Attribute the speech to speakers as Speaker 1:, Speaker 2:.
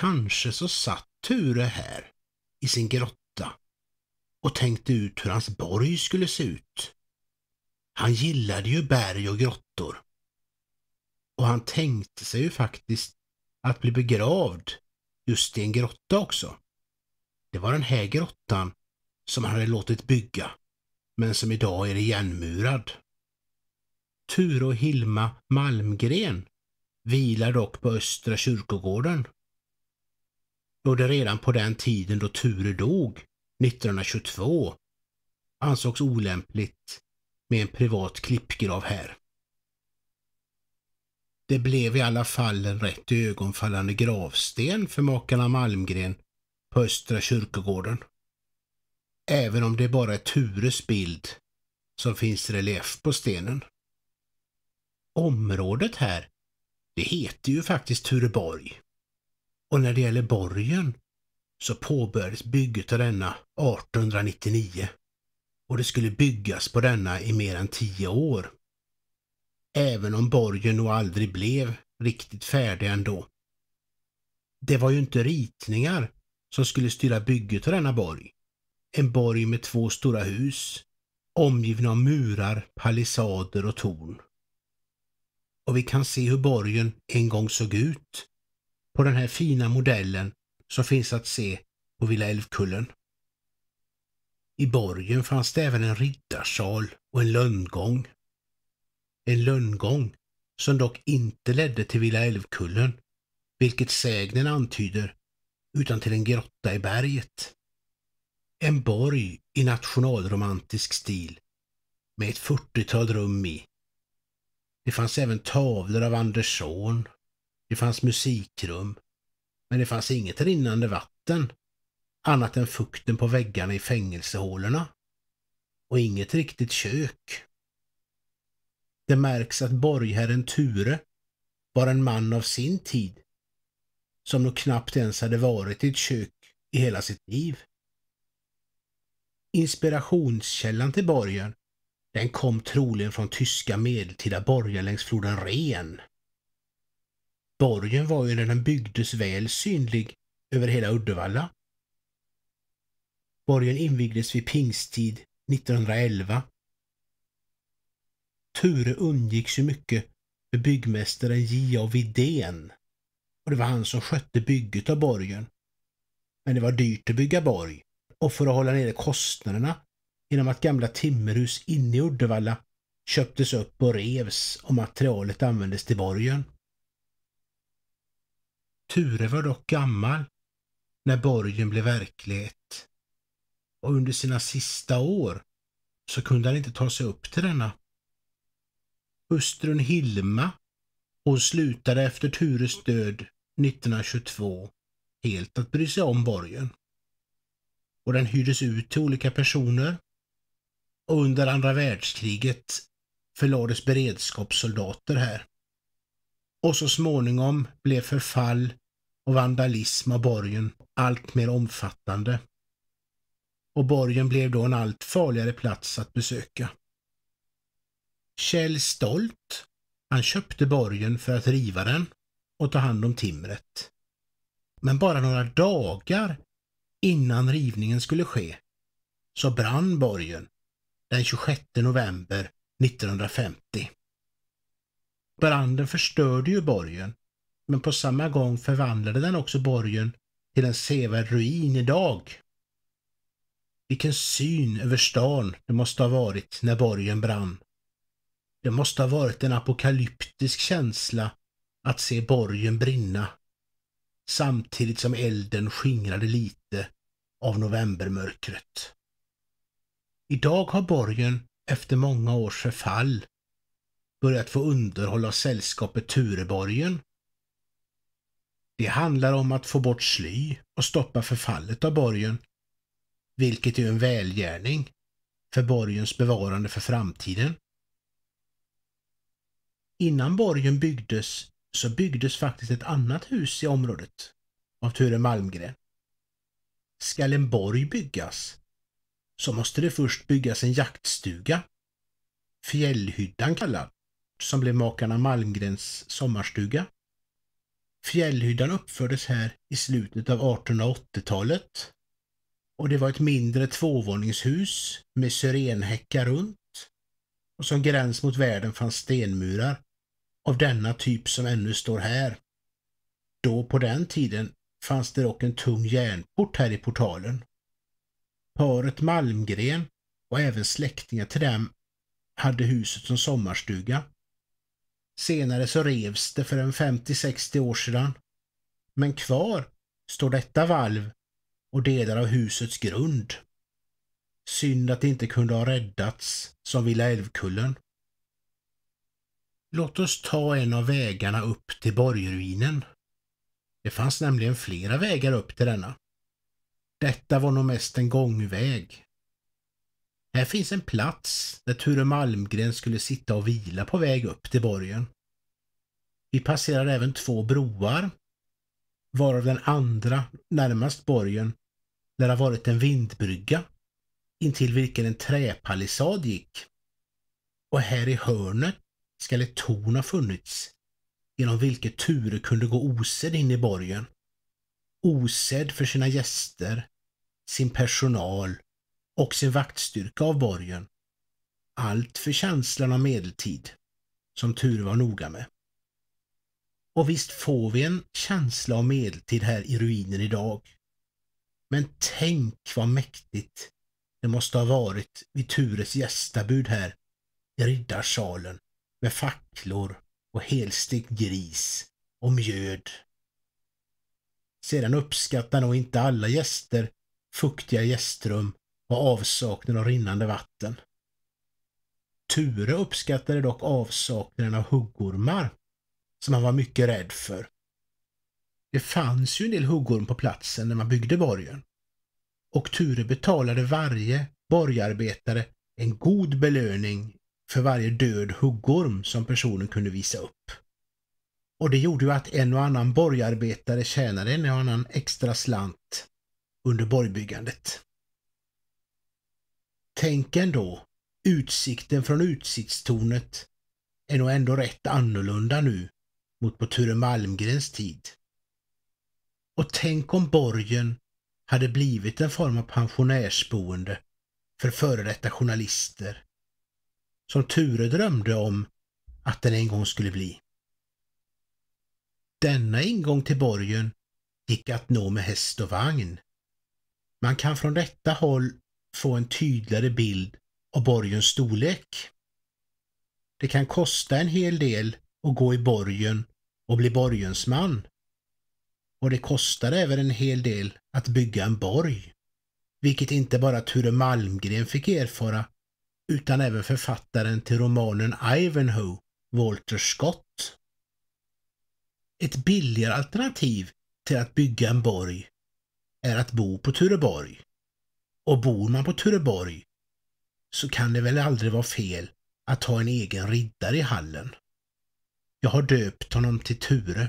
Speaker 1: Kanske så satt Ture här i sin grotta och tänkte ut hur hans borg skulle se ut. Han gillade ju berg och grottor. Och han tänkte sig ju faktiskt att bli begravd just i en grotta också. Det var den här grottan som han hade låtit bygga, men som idag är igenmurad. Ture och Hilma Malmgren vilar dock på Östra kyrkogården då det redan på den tiden då Ture dog, 1922, ansågs olämpligt med en privat klippgrav här. Det blev i alla fall en rätt ögonfallande gravsten för makarna Malmgren på Östra kyrkogården. Även om det bara är Tures bild som finns i relief på stenen. Området här, det heter ju faktiskt Tureborg och när det gäller borgen så påbörjades bygget av denna 1899 och det skulle byggas på denna i mer än tio år. Även om borgen nog aldrig blev riktigt färdig ändå. Det var ju inte ritningar som skulle styra bygget av denna borg. En borg med två stora hus omgivna av murar, palissader och torn. Och vi kan se hur borgen en gång såg ut på den här fina modellen som finns att se på Villa Älvkullen. I borgen fanns det även en riddarsal och en lönngång. En lönngång som dock inte ledde till Villa Älvkullen, vilket sägnen antyder, utan till en grotta i berget. En borg i nationalromantisk stil med ett 40-tal rum i. Det fanns även tavlor av Andersson, det fanns musikrum. Men det fanns inget rinnande vatten. Annat än fukten på väggarna i fängelsehålorna. Och inget riktigt kök. Det märks att borgherren Ture var en man av sin tid. Som nog knappt ens hade varit i ett kök i hela sitt liv. Inspirationskällan till borgen den kom troligen från tyska medeltida borgar längs floden Ren Borgen var ju när den byggdes väl synlig över hela Uddevalla. Borgen invigdes vid pingsttid 1911. Ture undgicks ju mycket med byggmästaren J.A. Vidén och det var han som skötte bygget av borgen. Men det var dyrt att bygga borg och för att hålla nere kostnaderna genom att gamla timmerhus inne i Uddevalla köptes upp och revs och materialet användes till borgen. Ture var dock gammal när borgen blev verklighet och under sina sista år så kunde han inte ta sig upp till denna. Hustrun Hilma, hon slutade efter Tures död 1922 helt att bry sig om borgen. Och den hyrdes ut till olika personer. Och under andra världskriget förlades beredskapssoldater här och så småningom blev förfall och vandalism av borgen allt mer omfattande. Och borgen blev då en allt farligare plats att besöka. Kjell Stolt, han köpte borgen för att riva den och ta hand om timret. Men bara några dagar innan rivningen skulle ske så brann borgen den 26 november 1950. Branden förstörde ju borgen, men på samma gång förvandlade den också borgen till en sevärd ruin idag. Vilken syn över stan det måste ha varit när borgen brann. Det måste ha varit en apokalyptisk känsla att se borgen brinna samtidigt som elden skingrade lite av novembermörkret. Idag har borgen efter många års förfall börjat få underhåll av sällskapet Tureborgen. Det handlar om att få bort sly och stoppa förfallet av borgen, vilket är en välgärning för borgens bevarande för framtiden. Innan borgen byggdes så byggdes faktiskt ett annat hus i området av Ture Malmgren. Skall en borg byggas så måste det först byggas en jaktstuga, Fjällhyddan kallad som blev makarna Malmgrens sommarstuga. Fjällhyddan uppfördes här i slutet av 1880-talet och det var ett mindre tvåvåningshus med syrenhäckar runt och som gräns mot världen fanns stenmurar av denna typ som ännu står här. Då på den tiden fanns det dock en tung järnport här i portalen. Paret Malmgren och även släktingar till dem hade huset som sommarstuga Senare så revs det för en 50-60 år sedan. Men kvar står detta valv och delar av husets grund. Synd att det inte kunde ha räddats som Villa Älvkullen. Låt oss ta en av vägarna upp till borgruinen. Det fanns nämligen flera vägar upp till denna. Detta var nog mest en gångväg här finns en plats där Ture Malmgren skulle sitta och vila på väg upp till borgen. Vi passerar även två broar, varav den andra närmast borgen lär ha varit en vindbrygga intill vilken en träpalissad gick. Och här i hörnet skall ett torn ha funnits genom vilket Ture kunde gå osedd in i borgen. Osedd för sina gäster, sin personal och sin vaktstyrka av borgen. Allt för känslan av medeltid, som Ture var noga med. Och visst får vi en känsla av medeltid här i ruinen idag. Men tänk vad mäktigt det måste ha varit vid Tures gästabud här i riddarsalen med facklor och helstekt gris och mjöd. Sedan uppskattar nog inte alla gäster fuktiga gästrum och avsaknad av rinnande vatten. Ture uppskattade dock avsaknaden av huggormar, som han var mycket rädd för. Det fanns ju en del huggorm på platsen när man byggde borgen. Och Ture betalade varje borgarbetare en god belöning för varje död huggorm som personen kunde visa upp. Och det gjorde ju att en och annan borgarbetare tjänade en och annan extra slant under borgbyggandet. Tänk ändå, utsikten från utsiktstornet är nog ändå rätt annorlunda nu mot på Ture Malmgrens tid. Och tänk om borgen hade blivit en form av pensionärsboende för före detta journalister. Som Ture drömde om att den en gång skulle bli. Denna ingång till borgen gick att nå med häst och vagn. Man kan från detta håll få en tydligare bild av borgens storlek. Det kan kosta en hel del att gå i borgen och bli borgensman. Och det kostar även en hel del att bygga en borg. Vilket inte bara Ture Malmgren fick erfara utan även författaren till romanen Ivanhoe, Walter Scott. Ett billigare alternativ till att bygga en borg är att bo på Tureborg. Och bor man på Tureborg så kan det väl aldrig vara fel att ha en egen riddare i hallen. Jag har döpt honom till Ture.